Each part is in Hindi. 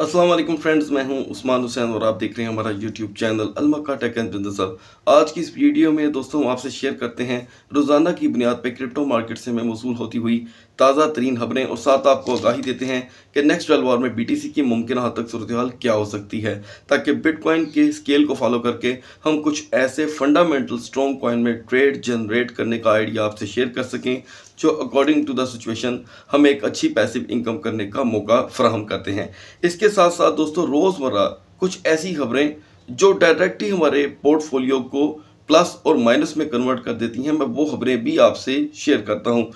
अस्सलाम वालेकुम फ्रेंड्स मैं हूं उस्मान हुसैन और आप देख रहे हैं हमारा यूट्यूब चैनल अलमका टेक एंड बिजनेस आज की इस वीडियो में दोस्तों आपसे शेयर करते हैं रोज़ाना की बुनियाद पर क्रिप्टो मार्केट से में मौसू होती हुई ताज़ा तरीन खबरें और साथ आपको आगाही देते हैं कि नेक्स्ट वर्ल्ड वार में बी टी सी की मुमकिन हद तक सूरत हाल क्या हो सकती है ताकि बिटकॉइन के स्केल को फॉलो करके हम कुछ ऐसे फंडामेंटल स्ट्रॉन्ग कॉइन में ट्रेड जनरेट करने का आइडिया आपसे शेयर कर सकें जो अकॉर्डिंग टू द सिचुएशन हमें एक अच्छी पैसिव इनकम करने का मौका फ्राहम करते हैं इसके साथ साथ दोस्तों रोज़मर्रा कुछ ऐसी खबरें जो डायरेक्टली हमारे पोर्टफोलियो को प्लस और माइनस में कन्वर्ट कर देती हैं मैं वो खबरें भी आपसे शेयर करता हूँ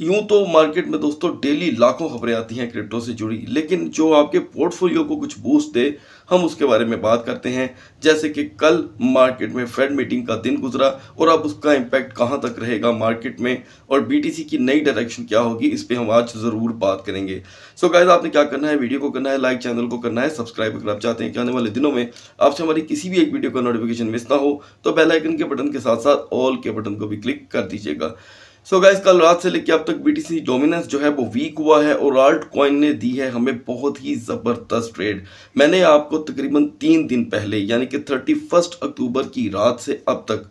यूं तो मार्केट में दोस्तों डेली लाखों खबरें आती हैं क्रिप्टो से जुड़ी लेकिन जो आपके पोर्टफोलियो को कुछ बूस्ट दे हम उसके बारे में बात करते हैं जैसे कि कल मार्केट में फेड मीटिंग का दिन गुजरा और अब उसका इम्पैक्ट कहाँ तक रहेगा मार्केट में और बीटीसी की नई डायरेक्शन क्या होगी इस पर हम आज ज़रूर बात करेंगे सो so गाइज आपने क्या करना है वीडियो को करना है लाइक चैनल को करना है सब्सक्राइब अगर आप चाहते हैं कि आने वाले दिनों में आपसे हमारी किसी भी एक वीडियो का नोटिफिकेशन मिस ना हो तो बेलाइकन के बटन के साथ साथ ऑल के बटन को भी क्लिक कर दीजिएगा सो so गाइस कल रात से लेकर अब तक BTC डोमिनेंस जो है वो वीक हुआ है और आल्ट कॉइन ने दी है हमें बहुत ही ज़बरदस्त ट्रेड मैंने आपको तकरीबन तीन दिन पहले यानी कि थर्टी फर्स्ट अक्टूबर की रात से अब तक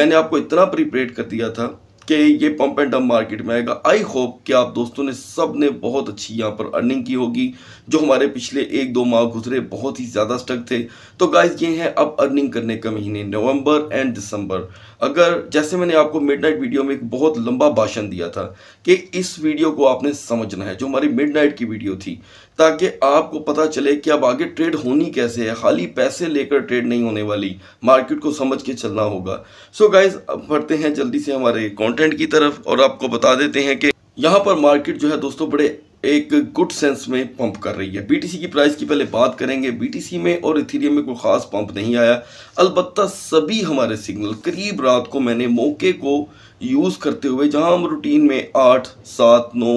मैंने आपको इतना प्रिपेड कर दिया था कि ये पंप एंड डम मार्केट में आएगा आई होप कि आप दोस्तों ने सब ने बहुत अच्छी यहाँ पर अर्निंग की होगी जो हमारे पिछले एक दो माह गुजरे बहुत ही ज़्यादा स्टक थे तो गाइज ये हैं अब अर्निंग करने का महीने नवंबर एंड दिसंबर अगर जैसे मैंने आपको मिडनाइट वीडियो में एक बहुत लंबा भाषण दिया था कि इस वीडियो को आपने समझना है जो हमारी मिडनाइट की वीडियो थी ताकि आपको पता चले कि अब आगे ट्रेड होनी कैसे है खाली पैसे लेकर ट्रेड नहीं होने वाली मार्केट को समझ के चलना होगा सो so गाइज अब बढ़ते हैं जल्दी से हमारे कॉन्टेंट की तरफ और आपको बता देते हैं कि यहाँ पर मार्केट जो है दोस्तों बड़े एक गुड सेंस में पंप कर रही है बीटीसी की प्राइस की पहले बात करेंगे बीटीसी में और इथीरियम में कोई ख़ास पंप नहीं आया अलबत् सभी हमारे सिग्नल करीब रात को मैंने मौके को यूज़ करते हुए जहां हम रूटीन में आठ सात नौ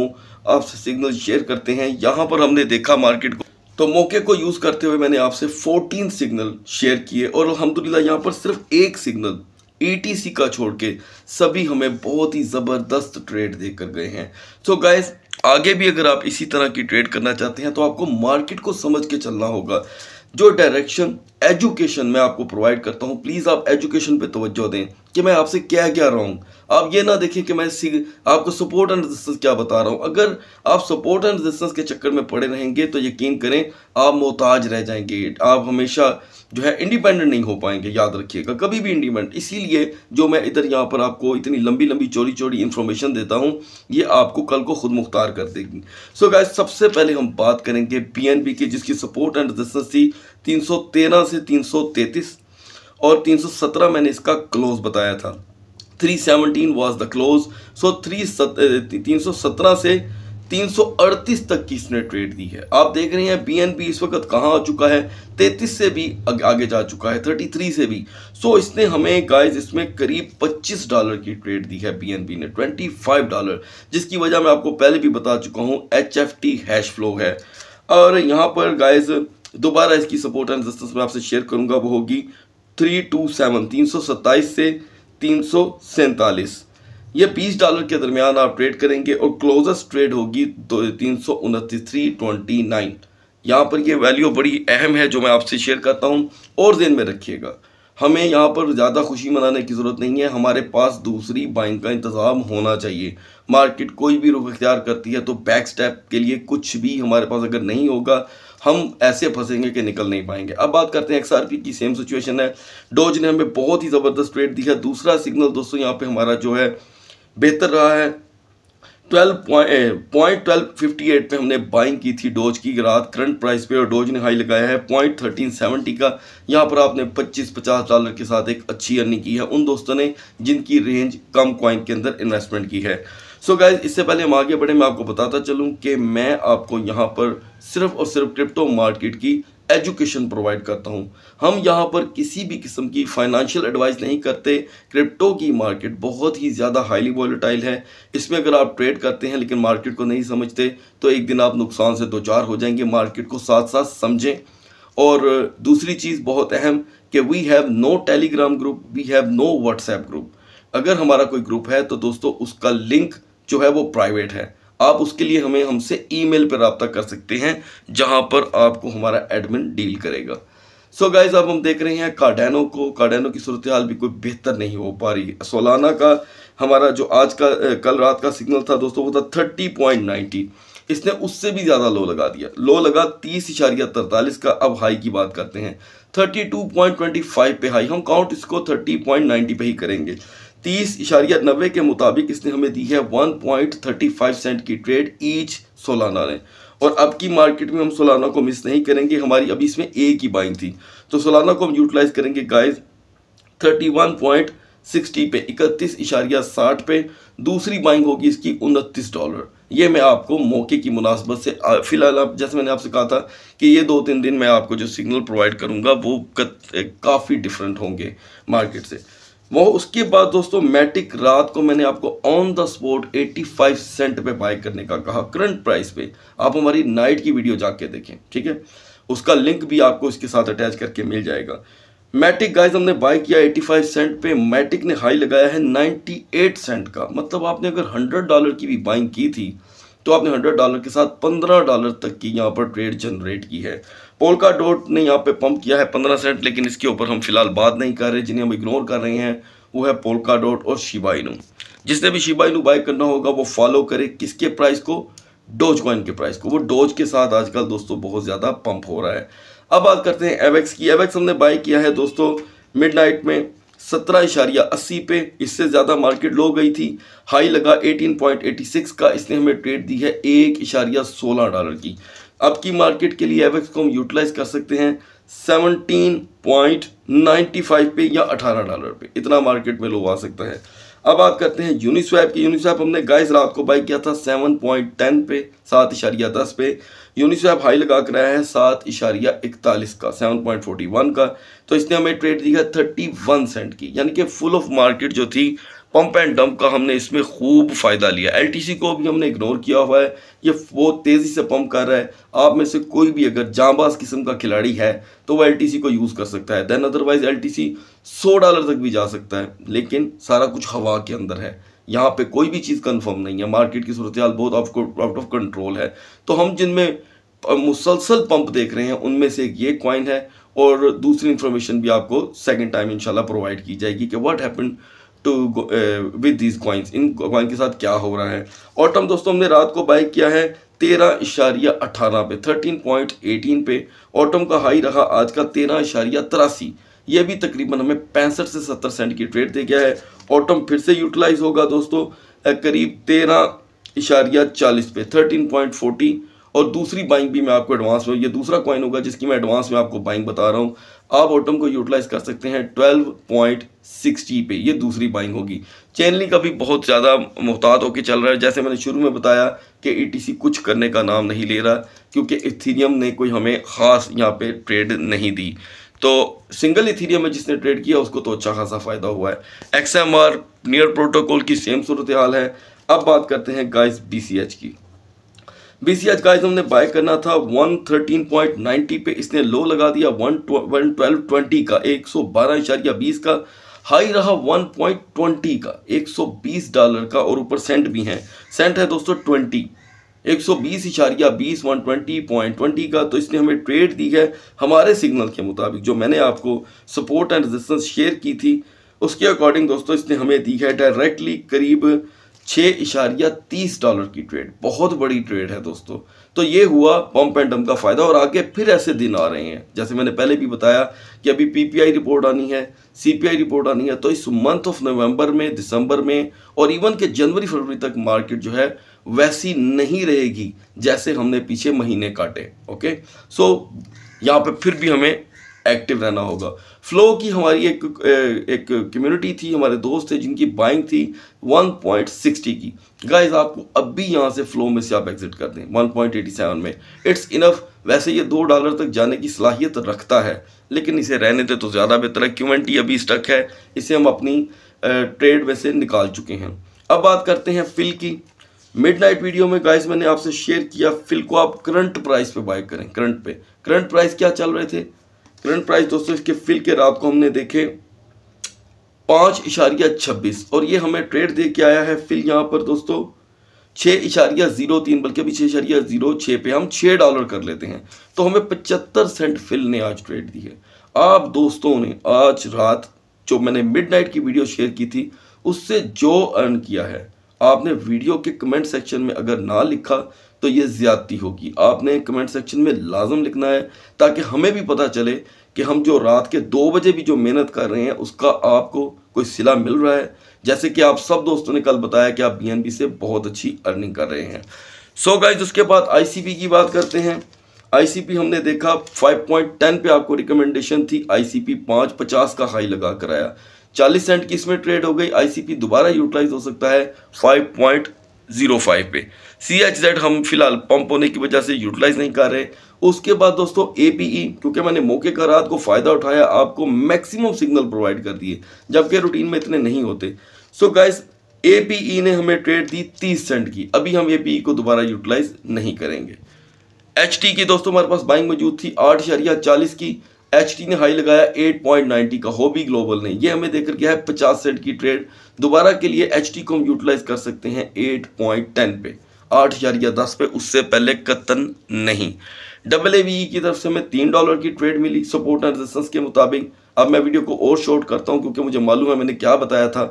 आपसे सिग्नल शेयर करते हैं यहाँ पर हमने देखा मार्केट को तो मौके को यूज़ करते हुए मैंने आपसे फोर्टीन सिग्नल शेयर किए और अलहमदिल्ला यहाँ पर सिर्फ एक सिग्नल एटीसी e का छोड़ के सभी हमें बहुत ही ज़बरदस्त ट्रेड देकर गए हैं सो so गाइस आगे भी अगर आप इसी तरह की ट्रेड करना चाहते हैं तो आपको मार्केट को समझ के चलना होगा जो डायरेक्शन एजुकेशन मैं आपको प्रोवाइड करता हूँ प्लीज़ आप एजुकेशन पे तवज्जो दें कि मैं आपसे क्या क्या रहा हूँ आप ये ना देखें कि मैं आपको सपोर्ट एंड रेजिस्टेंस क्या बता रहा हूँ अगर आप सपोर्ट एंड रेजिस्टेंस के चक्कर में पड़े रहेंगे तो यकीन करें आप मोहताज रह जाएंगे आप हमेशा जो है इंडिपेंडेंट नहीं हो पाएंगे याद रखिएगा कभी भी इंडिपेंडेंट इसीलिए जो मैं इधर यहाँ पर आपको इतनी लंबी लंबी चोरी चोरी इन्फॉर्मेशन देता हूँ ये आपको कल को खुद मुख्तार कर देगी सो so गाइज सबसे पहले हम बात करेंगे पी की जिसकी सपोर्ट एंड रेजिस्टेंस थी तीन से तीन और 317 मैंने इसका क्लोज बताया था 317 was the close so three तीन से 338 तक की इसने ट्रेड दी है आप देख रहे हैं बीएनबी इस वक्त कहाँ आ चुका है 33 से भी आगे जा चुका है 33 से भी सो so, इसने हमें गाइस इसमें करीब 25 डॉलर की ट्रेड दी है बीएनबी ने 25 डॉलर जिसकी वजह मैं आपको पहले भी बता चुका हूँ एचएफटी हैश फ्लो है और यहाँ पर गाइस दोबारा इसकी सपोर्ट एंड मैं आपसे शेयर करूंगा वो होगी थ्री टू सेवन तीन सौ सत्ताईस से तीन सौ सैंतालीस ये बीस डॉलर के दरमियान आप ट्रेड करेंगे और क्लोजेस्ट ट्रेड होगी दो तीन सौ उनतीस थ्री ट्वेंटी नाइन यहाँ पर ये वैल्यू बड़ी अहम है जो मैं आपसे शेयर करता हूँ और दिन में रखिएगा हमें यहाँ पर ज़्यादा खुशी मनाने की ज़रूरत नहीं है हमारे पास दूसरी बाइंग का इंतज़ाम होना चाहिए मार्केट कोई भी रुख अख्तियार करती है तो बैक स्टेप के लिए कुछ भी हमारे पास अगर नहीं होगा हम ऐसे फंसेंगे कि निकल नहीं पाएंगे अब बात करते हैं एक्सआरपी की सेम सिचुएशन है डोज ने हमें बहुत ही ज़बरदस्त ट्रेड दिया दूसरा सिग्नल दोस्तों यहाँ पर हमारा जो है बेहतर रहा है twelve point twelve fifty eight पर हमने बाइंग की थी डोज की रात करंट प्राइस पे और डोज ने हाई लगाया है पॉइंट थर्टीन सेवेंटी का यहाँ पर आपने पच्चीस पचास डॉलर के साथ एक अच्छी अर्निंग की है उन दोस्तों ने जिनकी रेंज कम क्वाइन के अंदर इन्वेस्टमेंट की है सो गाइज इससे पहले हम आगे बढ़े मैं आपको बताता चलूँ कि मैं आपको यहाँ पर सिर्फ और सिर्फ क्रिप्टो मार्केट की एजुकेशन प्रोवाइड करता हूँ हम यहाँ पर किसी भी किस्म की फाइनेंशियल एडवाइस नहीं करते क्रिप्टो की मार्केट बहुत ही ज़्यादा हाईली वॉलीटाइल है इसमें अगर आप ट्रेड करते हैं लेकिन मार्केट को नहीं समझते तो एक दिन आप नुकसान से दो चार हो जाएंगे मार्केट को साथ साथ समझें और दूसरी चीज़ बहुत अहम कि we have no Telegram group we have no WhatsApp group अगर हमारा कोई ग्रुप है तो दोस्तों उसका लिंक जो है वो प्राइवेट है आप उसके लिए हमें हमसे ईमेल पर रबता कर सकते हैं जहां पर आपको हमारा एडमिन डील करेगा सो so गाइज अब हम देख रहे हैं कार्डेनो को कार्डेनो की सूरत हाल भी कोई बेहतर नहीं हो पा रही सोलाना का हमारा जो आज का कल रात का सिग्नल था दोस्तों वो था थर्टी पॉइंट नाइन्टी इसने उससे भी ज़्यादा लो लगा दिया लो लगा तीस इशारिया तरतालीस का अब हाई की बात करते हैं thirty two point twenty five पे हाई हम काउंट इसको थर्टी पॉइंट नाइन्टी पे ही करेंगे तीस इशारिया नब्बे के मुताबिक इसने हमें दी है one point thirty five cent की ट्रेड ईच सोलाना ने और अब की मार्केट में हम सोलाना को मिस नहीं करेंगे हमारी अभी इसमें एक की बाइंग थी तो सोलाना को हम यूटिलाइज करेंगे guys thirty one point sixty पे इकतीस इशारिया साठ पे दूसरी बाइंग होगी इसकी उनतीस डॉलर ये मैं आपको मौके की मुनासबत से फ़िलहाल आप जैसे मैंने आपसे कहा था कि ये दो तीन दिन मैं आपको जो सिग्नल प्रोवाइड करूँगा वो काफ़ी डिफरेंट होंगे मार्केट से वो उसके बाद दोस्तों मैटिक रात को मैंने आपको ऑन द स्पॉट 85 सेंट पे बाय करने का कहा करंट प्राइस पे आप हमारी नाइट की वीडियो जाके देखें ठीक है उसका लिंक भी आपको इसके साथ अटैच करके मिल जाएगा मैटिक गाइस हमने बाय किया 85 सेंट पे मैटिक ने हाई लगाया है 98 सेंट का मतलब आपने अगर 100 डॉलर की भी बाइंग की थी तो आपने 100 डॉलर के साथ 15 डॉलर तक की यहाँ पर ट्रेड जनरेट की है पोलका डॉट ने यहाँ पे पंप किया है पंद्रह सेंट लेकिन इसके ऊपर हम फिलहाल बात नहीं कर रहे जिन्हें हम इग्नोर कर रहे हैं वो है पोलका डॉट और शिबाइनू जिसने भी शिबाइनू बाई करना होगा वो फॉलो करे किसके प्राइस को डोज कॉइन के प्राइस को वो डोज के साथ आजकल दोस्तों बहुत ज़्यादा पंप हो रहा है अब बात करते हैं एवेक्स की एवेक्स हमने बाई किया है दोस्तों मिड में सत्रह इशारिया अस्सी पे इससे ज़्यादा मार्केट लो गई थी हाई लगा 18.86 का इसने हमें ट्रेड दी है एक इशारिया सोलह डॉलर की अब की मार्केट के लिए एवेक्स को हम यूटिलाइज कर सकते हैं 17.95 पे या 18 डॉलर पे इतना मार्केट में लोग आ सकता है अब बात करते हैं यूनिस्वैप की यूनिस्वैप हमने गाइस रात को बाई किया था 7.10 पे सात इशारिया दस पे यूनिस्वैप हाई लगा कर आया है सात इशारिया इकतालीस का 7.41 का तो इसने हमें ट्रेड दी है वन सेंट की यानी कि फुल ऑफ मार्केट जो थी पंप एंड डंप का हमने इसमें खूब फ़ायदा लिया एलटीसी को भी हमने इग्नोर किया हुआ है ये बहुत तेज़ी से पंप कर रहा है आप में से कोई भी अगर जाँबाज किस्म का खिलाड़ी है तो वो एलटीसी को यूज़ कर सकता है देन अदरवाइज़ एलटीसी 100 डॉलर तक भी जा सकता है लेकिन सारा कुछ हवा के अंदर है यहाँ पर कोई भी चीज़ कन्फर्म नहीं है मार्केट की सूरत बहुत आउट ऑफ कंट्रोल है तो हम जिनमें मुसलसल पंप देख रहे हैं उनमें से एक ये क्वाइन है और दूसरी इन्फॉर्मेशन भी आपको सेकेंड टाइम इंशाल्लाह प्रोवाइड की जाएगी कि what happen to with these coins इन कॉइन के साथ क्या हो रहा है ऑटम दोस्तों हमने रात को बाय किया है तेरह इशारिया अठारह पे थर्टीन पॉइंट एटीन पे ऑटम का हाई रहा आज का तेरह इशारिया तिरासी ये भी तकरीबन हमें पैंसठ से सत्तर सेंट की ट्रेड दे गया है ऑटम फिर से यूटिलाइज होगा दोस्तों करीब तेरह इशारिया चालीस पे थर्टीन पॉइंट फोर्टी और दूसरी बाइंग भी मैं आपको एडवांस में ये दूसरा कॉइन होगा जिसकी मैं एडवांस में आपको बाइंग बता रहा हूँ आप ऑटम को यूटिलाइज कर सकते हैं 12.60 पे ये दूसरी बाइंग होगी चैनली का भी बहुत ज़्यादा मोहतात होकर चल रहा है जैसे मैंने शुरू में बताया कि ईटीसी e कुछ करने का नाम नहीं ले रहा क्योंकि इथीरियम ने कोई हमें ख़ास यहाँ पे ट्रेड नहीं दी तो सिंगल इथीरियम में जिसने ट्रेड किया उसको तो अच्छा खासा फ़ायदा हुआ है X M R near protocol की सेम सूरत हाल है अब बात करते हैं गाइस बी सी एच की बी का गाइस हमने बाय करना था 113.90 पे इसने लो लगा दिया 112.20 का एक बीस का हाई रहा 1.20 का 120 डॉलर का और ऊपर सेंट भी हैं सेंट है दोस्तों 20 एक सौ बीस इशारिया बीस वन ट्वेंटी पॉइंट ट्वेंटी का तो इसने हमें ट्रेड दी है हमारे सिग्नल के मुताबिक जो मैंने आपको सपोर्ट एंड रेजिस्टेंस शेयर की थी उसके अकॉर्डिंग दोस्तों इसने हमें दी है डायरेक्टली करीब छः इशारिया तीस डॉलर की ट्रेड बहुत बड़ी ट्रेड है दोस्तों तो ये हुआ पम्प एंड डम का फ़ायदा और आगे फिर ऐसे दिन आ रहे हैं जैसे मैंने पहले भी बताया कि अभी पीपीआई रिपोर्ट आनी है सीपीआई रिपोर्ट आनी है तो इस मंथ ऑफ नवंबर में दिसंबर में और इवन के जनवरी फरवरी तक मार्केट जो है वैसी नहीं रहेगी जैसे हमने पीछे महीने काटे ओके सो यहाँ पर फिर भी हमें एक्टिव रहना होगा फ्लो की हमारी एक एक कम्युनिटी थी हमारे दोस्त थे जिनकी बाइंग थी 1.60 की गाइस आपको अब भी यहाँ से फ्लो में से आप एग्जिट कर दें 1.87 में इट्स इनफ वैसे ये दो डॉलर तक जाने की सलाहियत रखता है लेकिन इसे रहने दे तो ज़्यादा बेहतर है क्यू अभी स्टक है इसे हम अपनी ट्रेड में से निकाल चुके हैं अब बात करते हैं फिल की मिडनाइट वीडियो में गाइस मैंने आपसे शेयर किया फिल को आप करंट प्राइस पे बाय करें करंट पे करंट प्राइस क्या चल रहे थे करंट प्राइस दोस्तों इसके फिल के रात को हमने देखे पाँच इशारिया छब्बीस और ये हमें ट्रेड दे के आया है फिल यहाँ पर दोस्तों छः इशारिया ज़ीरो तीन बल्कि अभी छः इशारिया ज़ीरो छः पे हम छः डॉलर कर लेते हैं तो हमें पचहत्तर सेंट फिल ने आज ट्रेड दी है आप दोस्तों ने आज रात जो मैंने मिडनाइट की वीडियो शेयर की थी उससे जो अर्न किया है आपने वीडियो के कमेंट सेक्शन में अगर ना लिखा तो ये ज़्यादती होगी आपने कमेंट सेक्शन में लाजम लिखना है ताकि हमें भी पता चले कि हम जो रात के दो बजे भी जो मेहनत कर रहे हैं उसका आपको कोई सिला मिल रहा है जैसे कि आप सब दोस्तों ने कल बताया कि आप बी से बहुत अच्छी अर्निंग कर रहे हैं सो so गाइज उसके बाद आईसीपी की बात करते हैं आईसीपी हमने देखा 5.10 पे आपको रिकमेंडेशन थी आईसीपी 550 का हाई लगा कर आया 40 सेंट की इसमें ट्रेड हो गई आईसीपी दोबारा यूटिलाइज हो सकता है 5.05 पे सी एच जेड हम फिलहाल पंप होने की वजह से यूटिलाइज नहीं कर रहे उसके बाद दोस्तों ए पी ई क्योंकि मैंने मौके का रात को फ़ायदा उठाया आपको मैक्सिमम सिग्नल प्रोवाइड कर दिए जबकि रूटीन में इतने नहीं होते so guys A P E ने हमें ट्रेड दी तीस सेंट की अभी हम ए पी ई को दोबारा यूटिलाइज नहीं करेंगे एच टी की दोस्तों हमारे पास बाइंग मौजूद थी आठ शरिया चालीस की एच टी ने हाई लगाया एट पॉइंट नाइन्टी का हो भी ग्लोबल ने ये हमें देखकर क्या है पचास सेंट की ट्रेड दोबारा के लिए एच टी को हम यूटिलाइज कर सकते हैं एट पॉइंट टेन पे आठ हज़ार या दस पे उससे पहले कतन नहीं डबल ए e की तरफ से हमें तीन डॉलर की ट्रेड मिली सपोर्ट एंड रेजिस्टेंस के मुताबिक अब मैं वीडियो को और शॉर्ट करता हूँ क्योंकि मुझे मालूम है मैंने क्या बताया था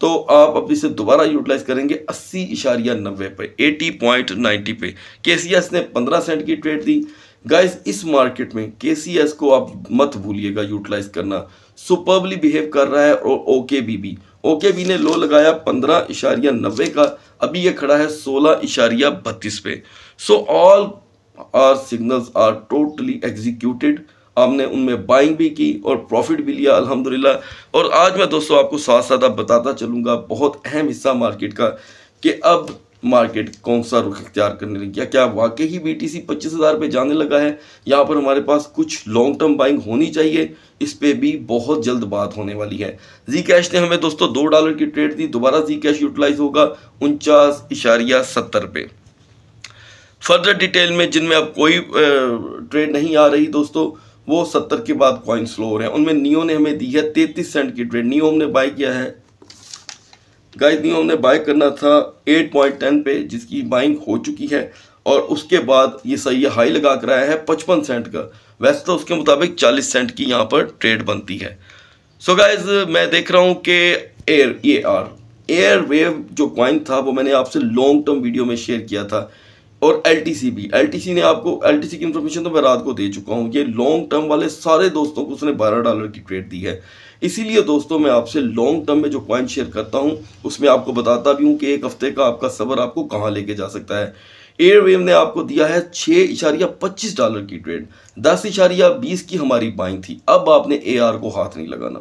तो आप अब इसे दोबारा यूटिलाइज करेंगे अस्सी इशारिया नब्बे पे एटी पॉइंट नाइन्टी पे के ने पंद्रह सेंट की ट्रेड दी गाइस इस मार्केट में के को आप मत भूलिएगा यूटिलाइज करना सुपरबली बिहेव कर रहा है और ओके बी ओके बी ने लो लगाया पंद्रह इशारिया नब्बे का अभी ये खड़ा है सोलह इशारिया बत्तीस पे so all are signals are totally executed हमने उनमें बाइंग भी की और प्रॉफिट भी लिया अल्हम्दुलिल्लाह और आज मैं दोस्तों आपको साथ साथ आप बताता चलूँगा बहुत अहम हिस्सा मार्केट का कि अब मार्केट कौन सा रुख इख्तियार करने लगी क्या क्या वाकई ही बी टी सी पच्चीस हज़ार पर जाने लगा है यहाँ पर हमारे पास कुछ लॉन्ग टर्म बाइंग होनी चाहिए इस पर भी बहुत जल्द बात होने वाली है जी कैश ने हमें दोस्तों दो डॉलर की ट्रेड दी दोबारा जी कैश यूटिलाइज होगा उनचास इशारिया सत्तर पे फर्दर डिटेल में जिनमें अब कोई ट्रेड नहीं आ रही दोस्तों वो सत्तर के बाद कॉइन स्लो हो रहे हैं उनमें नियो ने हमें दी है तैतीस सेंट की ट्रेड नियो हमने बाई किया है गाइस नहीं हमने बाय करना था 8.10 पे जिसकी बाइंग हो चुकी है और उसके बाद ये सही हाई लगा कर आया है पचपन सेंट का वैसे तो उसके मुताबिक चालीस सेंट की यहाँ पर ट्रेड बनती है सो so गाइज मैं देख रहा हूँ कि air A R air wave जो क्वाइन था वो मैंने आपसे लॉन्ग टर्म वीडियो में शेयर किया था और एल टी सी भी एल टी सी ने आपको एल टी सी की इन्फॉर्मेशन तो मैं रात को दे चुका हूँ ये लॉन्ग टर्म वाले सारे दोस्तों को उसने बारह डॉलर की ट्रेड दी है इसीलिए दोस्तों मैं आपसे लॉन्ग टर्म में जो पॉइंट शेयर करता हूँ उसमें आपको बताता भी हूँ कि एक हफ्ते का आपका सबर आपको कहाँ लेके जा सकता है एयरवेव ने आपको दिया है छः इशारिया पच्चीस डॉलर की ट्रेड दस इशारिया बीस की हमारी बाइंग थी अब आपने ए आर को हाथ नहीं लगाना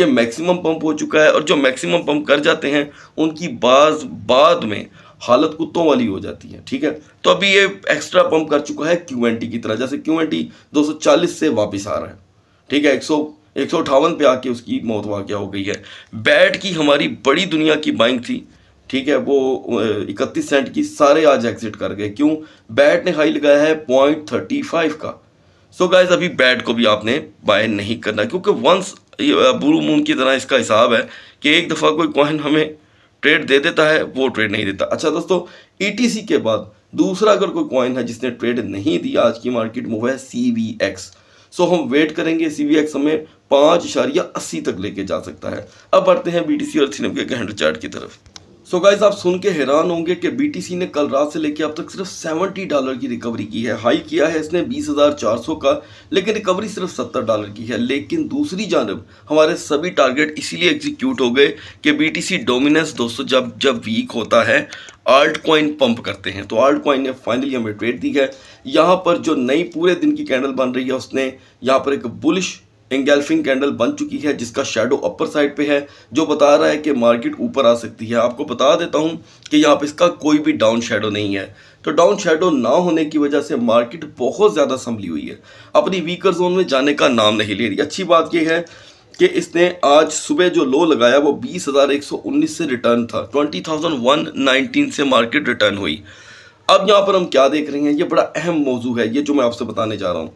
ये मैक्सिमम पंप हो चुका है और जो मैक्सिमम पंप कर जाते हैं उनकी बाज बाद में हालत कुत्तों वाली हो जाती है ठीक है तो अभी ये एक्स्ट्रा पंप कर चुका है क्यू की तरह जैसे क्यू एन से वापिस आ रहा है ठीक है एक सौ एक सौ अठावन पे आके उसकी मौत वाक्य हो गई है बैट की हमारी बड़ी दुनिया की बाइंग थी ठीक है वो इकतीस सेंट की सारे आज एग्जिट कर गए क्यों बैट ने हाई लगाया है पॉइंट थर्टी फाइव का सो so गाइज अभी बैट को भी आपने बाय नहीं करना क्योंकि वंस ब्लू मून की तरह इसका हिसाब है कि एक दफ़ा कोई कॉइन हमें ट्रेड दे देता है वो ट्रेड नहीं देता अच्छा दोस्तों ई e के बाद दूसरा अगर कोई कॉइन है जिसने ट्रेड नहीं दिया आज की मार्केट में वो है सी वी एक्स सो हम वेट करेंगे सी वी एक्स हमें पाँच इशारिया अस्सी तक लेके जा सकता है अब बढ़ते हैं बी टी सी और थीनम के हैंडल चार्ट की तरफ सो so गाइज आप सुन के हैरान होंगे कि बी ने कल रात से लेकर अब तक सिर्फ 70 डॉलर की रिकवरी की है हाई किया है इसने 20,400 का लेकिन रिकवरी सिर्फ 70 डॉलर की है लेकिन दूसरी जानब हमारे सभी टारगेट इसीलिए एग्जीक्यूट हो गए कि बीटीसी डोमिनेंस दोस्तों जब जब वीक होता है आल्ट कॉइन पंप करते हैं तो आल्ट कॉइन ने फाइनली हमें ट्रेड दी है यहाँ पर जो नई पूरे दिन की कैंडल बन रही है उसने यहाँ पर एक बुलिश एंगेल्फिंग कैंडल बन चुकी है जिसका शेडो अपर साइड पे है जो बता रहा है कि मार्केट ऊपर आ सकती है आपको बता देता हूँ कि यहाँ पे इसका कोई भी डाउन शेडो नहीं है तो डाउन शेडो ना होने की वजह से मार्केट बहुत ज़्यादा संभली हुई है अपनी वीकर जोन में जाने का नाम नहीं ले रही अच्छी बात यह है कि इसने आज सुबह जो लो लगाया वो बीस से रिटर्न था ट्वेंटी से मार्केट रिटर्न हुई अब यहाँ पर हम क्या देख रहे हैं ये बड़ा अहम मौजू है ये जो मैं आपसे बताने जा रहा हूँ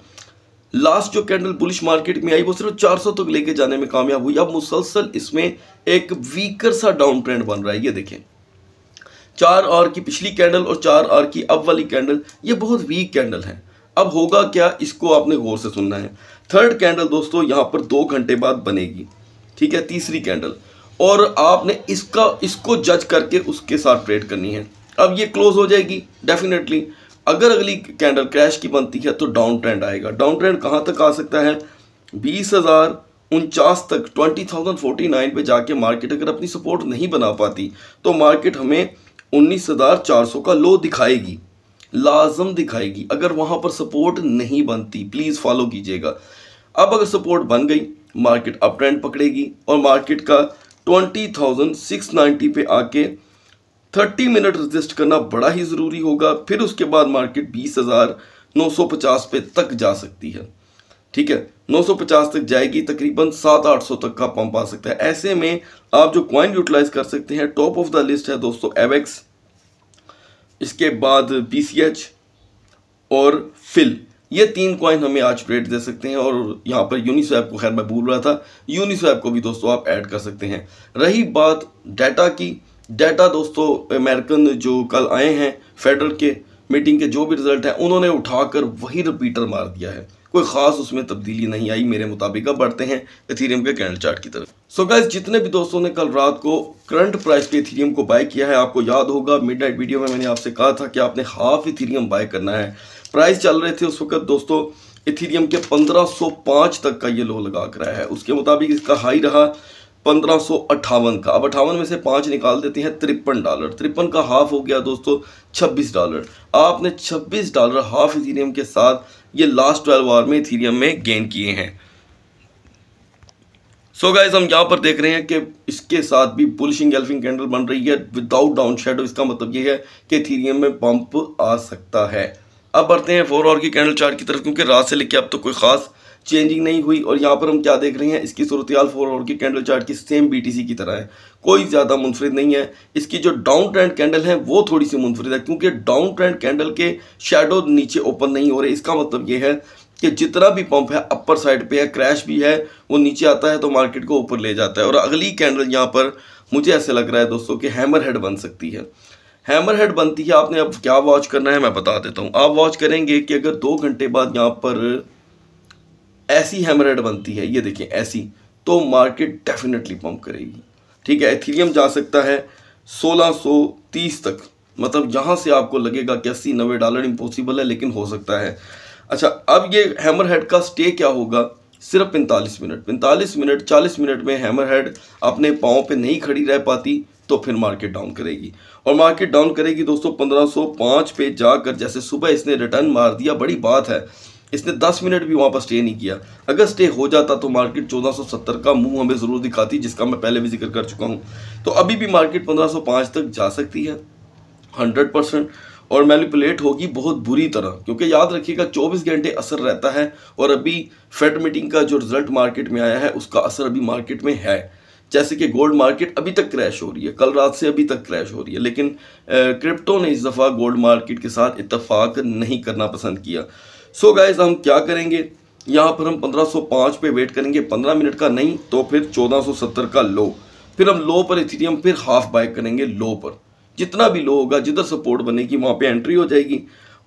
लास्ट जो कैंडल बुलिश मार्केट में आई वो सिर्फ 400 तक लेके जाने में कामयाब हुई अब मुसलसल इसमें एक वीकर सा डाउन ट्रेंड बन रहा है ये देखें चार आर की पिछली कैंडल और चार आर की अब वाली कैंडल ये बहुत वीक कैंडल है अब होगा क्या इसको आपने गौर से सुनना है थर्ड कैंडल दोस्तों यहाँ पर दो घंटे बाद बनेगी ठीक है तीसरी कैंडल और आपने इसका इसको जज करके उसके साथ ट्रेड करनी है अब ये क्लोज हो जाएगी डेफिनेटली अगर अगली कैंडल क्रैश की बनती है तो डाउन ट्रेंड आएगा डाउन ट्रेंड कहाँ तक आ सकता है बीस हज़ार उनचास तक ट्वेंटी थाउजेंड फोर्टी नाइन पर जाके मार्केट अगर अपनी सपोर्ट नहीं बना पाती तो मार्केट हमें उन्नीस हज़ार चार सौ का लो दिखाएगी लाजम दिखाएगी अगर वहाँ पर सपोर्ट नहीं बनती प्लीज़ फॉलो कीजिएगा अब अगर सपोर्ट बन गई मार्केट अप ट्रेंड पकड़ेगी और मार्केट का ट्वेंटी थाउजेंड सिक्स नाइन्टी पे आके थर्टी मिनट रजिस्ट करना बड़ा ही ज़रूरी होगा फिर उसके बाद मार्केट बीस हज़ार नौ सौ पचास पे तक जा सकती है ठीक है नौ सौ पचास तक जाएगी तकरीबन सात आठ सौ तक का पंप आ सकता है ऐसे में आप जो क्वाइन यूटिलाइज कर सकते हैं टॉप ऑफ द लिस्ट है दोस्तों एवेक्स इसके बाद बी सी एच और फिल ये तीन कॉइन हमें आज रेट दे सकते हैं और यहाँ पर यूनिस्वैप को खैर मैं भूल रहा था यूनिस्वैप को भी दोस्तों आप ऐड कर सकते हैं रही बात डाटा की डेटा दोस्तों अमेरिकन जो कल आए हैं फेडरल के मीटिंग के जो भी रिजल्ट हैं उन्होंने उठाकर वही रिपीटर मार दिया है कोई ख़ास उसमें तब्दीली नहीं आई मेरे मुताबिक अब बढ़ते हैं इथीरियम के कैंडल चार्ट की तरफ सो so जितने भी दोस्तों ने कल रात को करंट प्राइस पे इथीरियम को बाय किया है आपको याद होगा मिड नाइट वीडियो में मैंने आपसे कहा था कि आपने हाफ इथीरियम बाय करना है प्राइस चल रहे थे उस वक्त दोस्तों इथीरियम के 1505 तक का ये लो लगा कर रहा है उसके मुताबिक इसका हाई रहा पंद्रह का अब अट्ठावन में से पाँच निकाल देते हैं तिरपन डॉलर तिरपन का हाफ हो गया दोस्तों छब्बीस डॉलर आपने छब्बीस डॉलर हाफ इथीरियम के साथ ये लास्ट ट्वेल्व आवर में इथीरियम में गेन किए हैं सो so गाइज हम यहाँ पर देख रहे हैं कि इसके साथ भी पुलिशिंग एल्फिंग कैंडल बन रही है विदाउट डाउन शेडो इसका मतलब ये है कि थीरियम में पंप आ सकता है अब बढ़ते हैं फोर आवर की कैंडल चार्ट की तरफ क्योंकि रात से लेके अब तो कोई ख़ास चेंजिंग नहीं हुई और यहाँ पर हम क्या देख रहे हैं इसकी सूरत फोर आवर की कैंडल चार्ट की सेम बी की तरह है कोई ज़्यादा मुनफरद नहीं है इसकी जो डाउन ट्रेंड कैंडल है वो थोड़ी सी मुनफरद है क्योंकि डाउन ट्रेंड कैंडल के शेडो नीचे ओपन नहीं हो रहे इसका मतलब ये है कि जितना भी पंप है अपर साइड पे है क्रैश भी है वो नीचे आता है तो मार्केट को ऊपर ले जाता है और अगली कैंडल यहाँ पर मुझे ऐसे लग रहा है दोस्तों कि हैमर हेड बन सकती है हैमर हेड बनती है आपने अब क्या वॉच करना है मैं बता देता हूँ आप वॉच करेंगे कि अगर दो घंटे बाद यहाँ पर ऐसी हैमरहेड बनती है ये देखें ऐसी तो मार्केट डेफिनेटली पम्प करेगी ठीक है एथीरियम जा सकता है 1630 तक मतलब यहाँ से आपको लगेगा कि अस्सी नब्बे डॉलर इम्पॉसिबल है लेकिन हो सकता है अच्छा अब ये हैमर हेड का स्टे क्या होगा सिर्फ 45 मिनट 45 मिनट 40 मिनट में हैमर हेड अपने पाँव पे नहीं खड़ी रह पाती तो फिर मार्केट डाउन करेगी और मार्केट डाउन करेगी दोस्तों 1505 पे जाकर जैसे सुबह इसने रिटर्न मार दिया बड़ी बात है इसने 10 मिनट भी वहाँ पर स्टे नहीं किया अगर स्टे हो जाता तो मार्केट 1470 का मुंह हमें ज़रूर दिखाती जिसका मैं पहले भी जिक्र कर चुका हूँ तो अभी भी मार्केट 1505 तक जा सकती है 100 परसेंट और मैनिपुलेट होगी बहुत बुरी तरह क्योंकि याद रखिएगा 24 घंटे असर रहता है और अभी फेड मीटिंग का जो रिजल्ट मार्केट में आया है उसका असर अभी मार्केट में है जैसे कि गोल्ड मार्केट अभी तक क्रैश हो रही है कल रात से अभी तक क्रैश हो रही है लेकिन क्रिप्टो ने इस दफ़ा गोल्ड मार्केट के साथ इतफाक नहीं करना पसंद किया सो so गाइज हम क्या करेंगे यहाँ पर हम 1505 पे वेट करेंगे 15 मिनट का नहीं तो फिर 1470 का लो फिर हम लो पर इथीरियम फिर हाफ बाय करेंगे लो पर जितना भी लो होगा जिधर सपोर्ट बनेगी वहाँ पे एंट्री हो जाएगी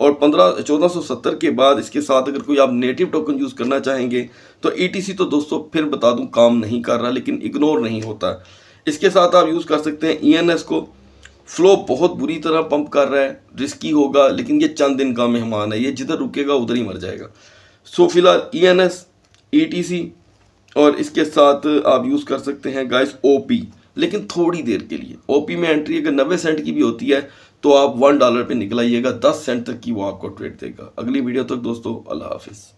और पंद्रह चौदह सौ सत्तर के बाद इसके साथ अगर कोई आप नेटिव टोकन यूज़ करना चाहेंगे तो ई e तो दोस्तों फिर बता दूँ काम नहीं कर रहा लेकिन इग्नोर नहीं होता इसके साथ आप यूज़ कर सकते हैं ई e को फ्लो बहुत बुरी तरह पंप कर रहा है रिस्की होगा लेकिन ये चंद दिन का मेहमान है ये जिधर रुकेगा उधर ही मर जाएगा सो so, फिलहाल E N S E T C और इसके साथ आप यूज़ कर सकते हैं गाइस ओ पी लेकिन थोड़ी देर के लिए ओ पी में एंट्री अगर नब्बे सेंट की भी होती है तो आप वन डॉलर पे निकलाइएगा दस सेंट तक की वो आपको ट्रेड देगा अगली वीडियो तक दोस्तों अल्लाह हाफिज़